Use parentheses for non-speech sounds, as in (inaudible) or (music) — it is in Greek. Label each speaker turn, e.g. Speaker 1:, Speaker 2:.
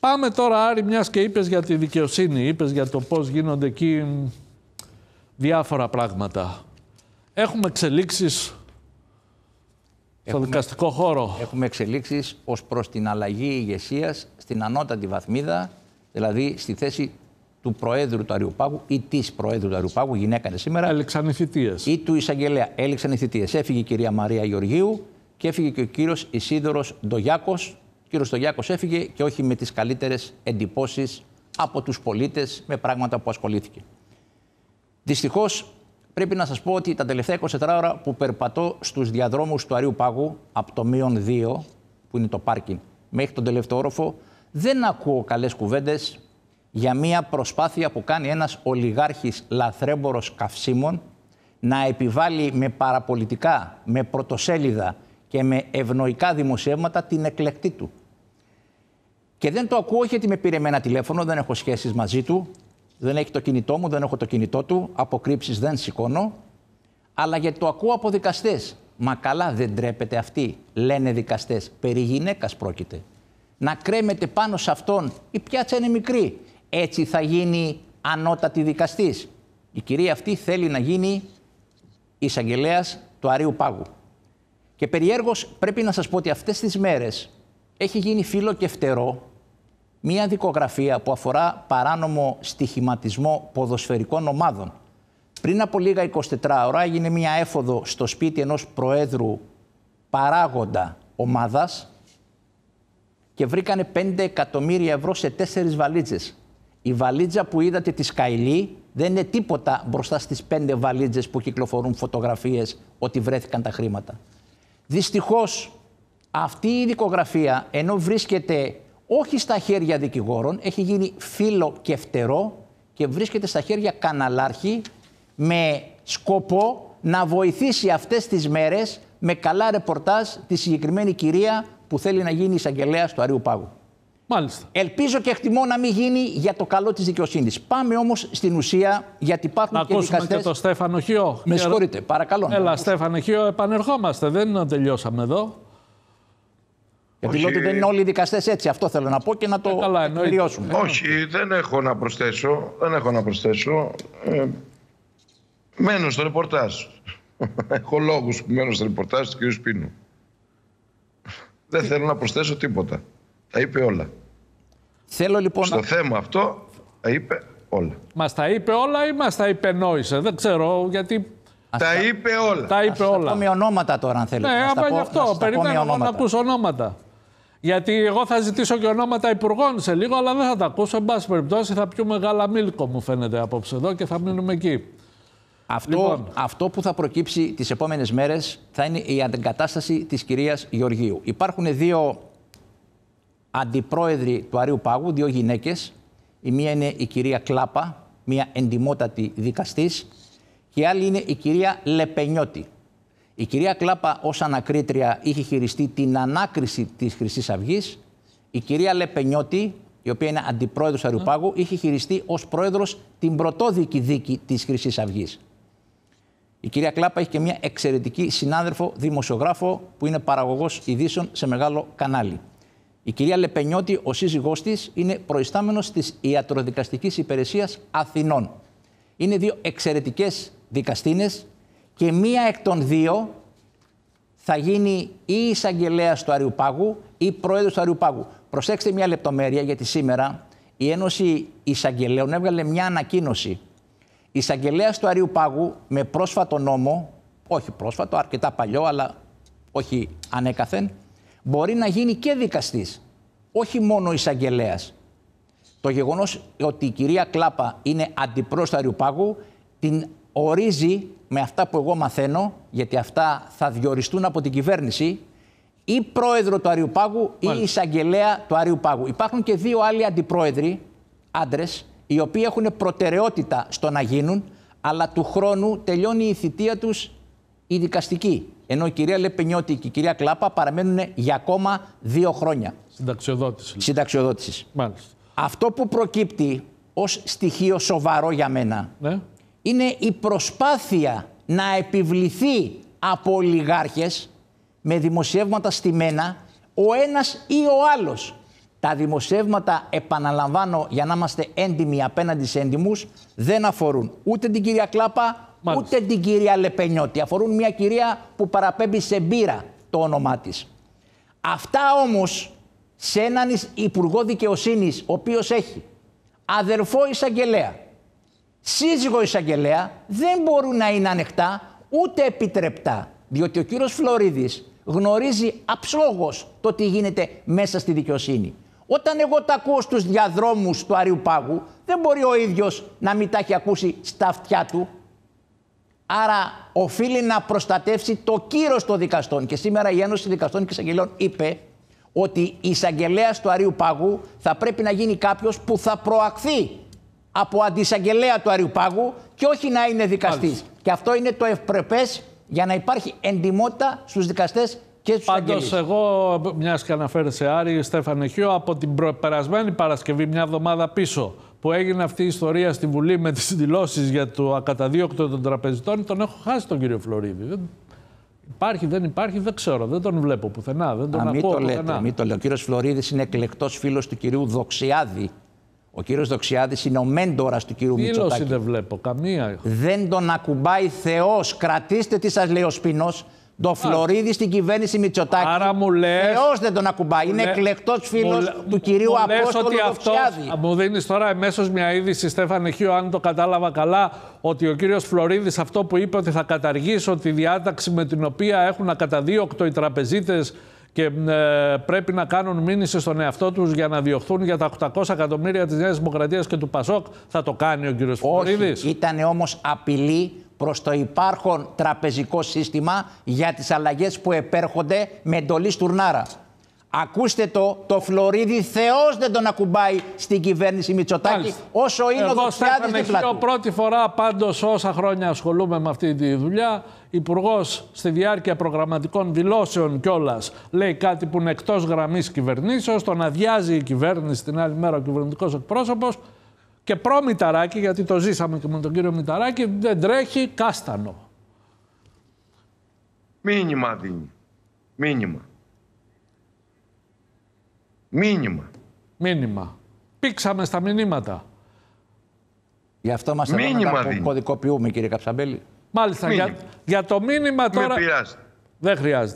Speaker 1: Πάμε τώρα, Άρη, μιας και είπες για τη δικαιοσύνη, είπες για το πώς γίνονται εκεί
Speaker 2: διάφορα πράγματα. Έχουμε εξελίξεις έχουμε, στο δικαστικό χώρο. Έχουμε εξελίξεις ως προς την αλλαγή ηγεσίας στην ανώτατη βαθμίδα, δηλαδή στη θέση του Προέδρου του Αριουπάγου ή της Προέδρου του Αριουπάγου, γυναίκα είναι σήμερα. Έληξαν οι θητείες. Ή του Εισαγγελέα. Έληξαν οι θητείες. Έφυγε η κυρία εληξαν οι θητειες η του ισαγγελεα εληξαν οι θητειες εφυγε η κυρια μαρια γεωργιου και έφυγε και ο κύριος Ισίδωρος Ντογιάκος, κύριος Στογιάκος έφυγε και όχι με τις καλύτερες εντυπώσεις από τους πολίτες με πράγματα που ασχολήθηκε. Δυστυχώς πρέπει να σας πω ότι τα τελευταία 24 ώρα που περπατώ στους διαδρόμους του Αρίου Πάγου, από το μείον 2, που είναι το πάρκινγκ, μέχρι τον τελευταίο όροφο, δεν ακούω καλές κουβέντες για μια προσπάθεια που κάνει ένας ολιγάρχης λαθρέμπορος καυσίμων να επιβάλλει με παραπολιτικά, με πρωτοσέλιδα και με ευνοϊκά δημοσιεύματα την εκλεκτή του. Και δεν το ακούω, γιατί με πήρε με ένα τηλέφωνο, δεν έχω σχέσεις μαζί του. Δεν έχει το κινητό μου, δεν έχω το κινητό του. Αποκρύψεις δεν σηκώνω. Αλλά γιατί το ακούω από δικαστές. Μα καλά δεν τρέπεται αυτή, λένε δικαστές. Περί γυναίκας πρόκειται. Να κρέμεται πάνω σε αυτόν. Η πιάτσα είναι μικρή. Έτσι θα γίνει ανώτατη δικαστής. Η κυρία αυτή θέλει να γίνει εισαγγελέας του Αρίου Πάγου. Και περιέργως πρέπει να σας πω ότι αυτές τις μέρες έχει γίνει φίλο και φτερό μία δικογραφία που αφορά παράνομο στοιχηματισμό ποδοσφαιρικών ομάδων. Πριν από λίγα 24 ώρα έγινε μία έφοδο στο σπίτι ενός προέδρου παράγοντα ομάδας και βρήκανε 5 εκατομμύρια ευρώ σε τέσσερις βαλίτσες. Η βαλίτσα που είδατε της Σκαϊλή δεν είναι τίποτα μπροστά στις πεντε βαλίτσες που κυκλοφορούν φωτογραφίες ότι βρέθηκαν τα χρήματα. Δυστυχώς αυτή η δικογραφία ενώ βρίσκεται όχι στα χέρια δικηγόρων, έχει γίνει φίλο και φτερό και βρίσκεται στα χέρια καναλάρχη με σκοπό να βοηθήσει αυτές τις μέρες με καλά ρεπορτάζ τη συγκεκριμένη κυρία που θέλει να γίνει εισαγγελέα του Αρίου Πάγου. Μάλιστα. Ελπίζω και εκτιμώ να μην γίνει για το καλό της δικαιοσύνης. Πάμε όμως στην ουσία, γιατί υπάρχουν να και δικαστέ. Να ακούσουμε και τον
Speaker 1: Στέφανο Χιό. Με συγχωρείτε, παρακαλώ. Έλα, Στέφανο Χιό, επανερχόμαστε. Δεν τελειώσαμε εδώ.
Speaker 2: Γιατί λέω ότι δεν είναι όλοι οι δικαστές έτσι. Αυτό θέλω να πω και να το Ε, ε Όχι, δεν έχω να προσθέσω. Δεν έχω να προσθέσω. Ε, μένω στο ρεπορτάζ. (laughs) έχω λόγους που μένω στο ρεπορτάζ του κ. Σπίνου. δεν θέλω να προσθέσω τίποτα. Τα είπε όλα. Θέλω λοιπόν στο θέμα αυτό τα είπε όλα.
Speaker 1: Μας τα είπε όλα ή μας τα υπενόησε. Δεν ξέρω γιατί τα είπε όλα. Τα είπε ας όλα. Τα
Speaker 2: πούμε ονόματα τώρα, αν
Speaker 1: θέλετε. Ναι, αυτό. Περιμένω να ακούσω ονόματα. Γιατί εγώ θα ζητήσω και ονόματα υπουργών σε λίγο, αλλά δεν θα τα ακούσω. Εν πάση περιπτώσει, θα πιούμε μίλκο, μου φαίνεται απόψε εδώ και θα μείνουμε εκεί.
Speaker 2: Αυτό, λοιπόν. αυτό που θα προκύψει τις επόμενες μέρες θα είναι η αντικατάσταση της κυρίας Γεωργίου. Υπάρχουν δύο αντιπρόεδροι του Αρίου Πάγου, δύο γυναίκες. Η μία είναι η κυρία Κλάπα, μία εντιμότατη δικαστη και η άλλη είναι η κυρία Λεπενιώτη. Η κυρία Κλάπα ως ανακρίτρια είχε χειριστεί την ανάκριση της χρυσής αυγής. Η κυρία Λεπενιώτη, η οποία είναι αντιπρόεδρος Αριουπάγου, είχε χειριστεί ως πρόεδρος την πρωτόδικη δίκη της χρυσής αυγής. Η κυρία Κλάπα έχει και μια εξαιρετική συνάδελφο δημοσιογράφο που είναι παραγωγός ειδήσεων σε μεγάλο κανάλι. Η κυρία Λεπενιώτη, ο σύζυγός της, είναι προϊστάμενος της Ιατροδικαστικής Υπηρεσίας Αθηνών. Είναι δύο εξαιρετικές δικαστίνες, και μία εκ των δύο θα γίνει ή εισαγγελέα του Αριουπάγου ή πρόεδρος του Αριουπάγου. Προσέξτε μία λεπτομέρεια, γιατί σήμερα η Ένωση Εισαγγελέων έβγαλε μία ανακοίνωση. Εισαγγελέας του Αριουπάγου με πρόσφατο νόμο, όχι πρόσφατο, αρκετά παλιό, αλλά όχι ανέκαθεν, μπορεί να γίνει και δικαστής, όχι μόνο εισαγγελέας. Το γεγονός ότι η κυρία Κλάπα είναι αντιπρόσταρη γεγονο οτι η κυρια κλαπα ειναι του αριουπαγου την ορίζει με αυτά που εγώ μαθαίνω, γιατί αυτά θα διοριστούν από την κυβέρνηση, ή πρόεδρο του Αριουπάγου ή εισαγγελέα του Αριουπάγου. Υπάρχουν και δύο άλλοι αντιπρόεδροι, άντρες, οι οποίοι έχουν προτεραιότητα στο να γίνουν, αλλά του χρόνου τελειώνει η θητεία τους η δικαστική. Ενώ η κυρία Λεπενιώτη και η κυρία Κλάπα παραμένουν για ακόμα δύο χρόνια. Συνταξιοδότηση. Συνταξιοδότηση. Αυτό που προκύπτει ως στοιχείο σοβαρό για μένα ναι είναι η προσπάθεια να επιβληθεί από ολιγάρχες με δημοσιεύματα στημένα ο ένας ή ο άλλος. Τα δημοσιεύματα, επαναλαμβάνω για να είμαστε έντιμοι απέναντι σε έντιμους, δεν αφορούν ούτε την κυρία Κλάπα, ούτε την κυρία Λεπενιώτη. Αφορούν μια κυρία που παραπέμπει σε μπύρα το όνομά της. Αυτά όμως σε έναν Υπουργό Δικαιοσύνης, ο οποίος έχει αδερφό εισαγγελέα, σύζυγο εισαγγελέα δεν μπορούν να είναι ανεκτά ούτε επιτρεπτά. Διότι ο κύριος Φλωρίδης γνωρίζει αψόγως το τι γίνεται μέσα στη δικαιοσύνη. Όταν εγώ τα ακούω στους διαδρόμους του Αριού Πάγου, δεν μπορεί ο ίδιος να μην τα έχει ακούσει στα αυτιά του. Άρα οφείλει να προστατεύσει το κύρος των δικαστών. Και σήμερα η Ένωση Δικαστών και Εισαγγελέων είπε ότι η εισαγγελέα του Αρίου Πάγου θα πρέπει να γίνει κάποιος που θα προακθεί από αντισαγγελέα του Αριουπάγου και όχι να είναι δικαστής. Και αυτό είναι το ευπρεπές για να υπάρχει εντιμότητα στους δικαστές και στους Πάντως,
Speaker 1: εγώ, μιας και αναφέρεσαι, Άρη, Στέφανε Χιο, από την περασμένη Παρασκευή, μια εβδομάδα πίσω, που έγινε αυτή η ιστορία στη Βουλή με τις δηλώσεις για το ακαταδίωκτο των τραπεζιτών, τον έχω χάσει τον κύριο Φλωρίδη. Υπάρχει, δεν υπάρχει, δεν ξέρω.
Speaker 2: Δεν τον βλέπω πουθενά. Δεν τον Α, ακούω μην το λέτε, το λέω. Ο κύριος Φλωρίδης είναι εκλεκτός φίλος του κυρίου Δοξιάδη, ο κύριος Δοξιάδης είναι ο μέντορας του κύριου Μητσοτάκη. Δήλωση δεν βλέπω, καμία. Δεν τον ακουμπάει Θεός. Κρατήστε τι σας λέει ο Σπινό. Το Φλωρίδη στην κυβέρνηση Μητσοτάκη. Άρα μου λες. Θεός δεν τον ακουμπάει. Είναι εκλεκτό φίλο του κυρίου Απόστολου Δοξιάδη.
Speaker 1: αυτός, Μου δίνεις τώρα εμέσως μια είδηση, Στέφανε Χίο, αν το κατάλαβα καλά, ότι ο κύριος Φλωρίδης αυτό που είπε ότι θα καταργήσω τη διάταξη με την οποία έχουν ακαταδίωκτο οι τραπεζίτες και ε, πρέπει να κάνουν μήνυση στον εαυτό τους για να διωχθούν για τα
Speaker 2: 800 εκατομμύρια της Νέας Δημοκρατίας και του Πασόκ. Θα το κάνει ο κ. Φωτορίδη. Ήταν όμως απειλή προς το υπάρχον τραπεζικό σύστημα για τις αλλαγές που επέρχονται με εντολή Στουρνάρα. Ακούστε το, το Φλωρίδη Θεός δεν τον ακουμπάει στην κυβέρνηση Μητσοτάκη Άλιστα. όσο είναι ο Δοξιάδης δίπλα του.
Speaker 1: πρώτη φορά πάντως όσα χρόνια ασχολούμαι με αυτή τη δουλειά, υπουργός στη διάρκεια προγραμματικών δηλώσεων κιόλας λέει κάτι που είναι εκτός γραμμής κυβερνήσεως, τον αδειάζει η κυβέρνηση την άλλη μέρα ο κυβερνητικός εκπρόσωπος. και προ Μηταράκη, γιατί το ζήσαμε και με τον κύριο Μηταράκη, δεν τρέχει κάστανο.
Speaker 2: Μήνυμα δίνει.
Speaker 1: Μήνυμα. Μήνυμα. Μήνυμα. Πήξαμε στα μηνύματα.
Speaker 2: Γι' αυτό μας μήνυμα που
Speaker 1: κωδικοποιούμε κύριε Καψαμπέλη. Μάλιστα. Για, για, το μήνυμα τώρα... Δεν χρειάζεται.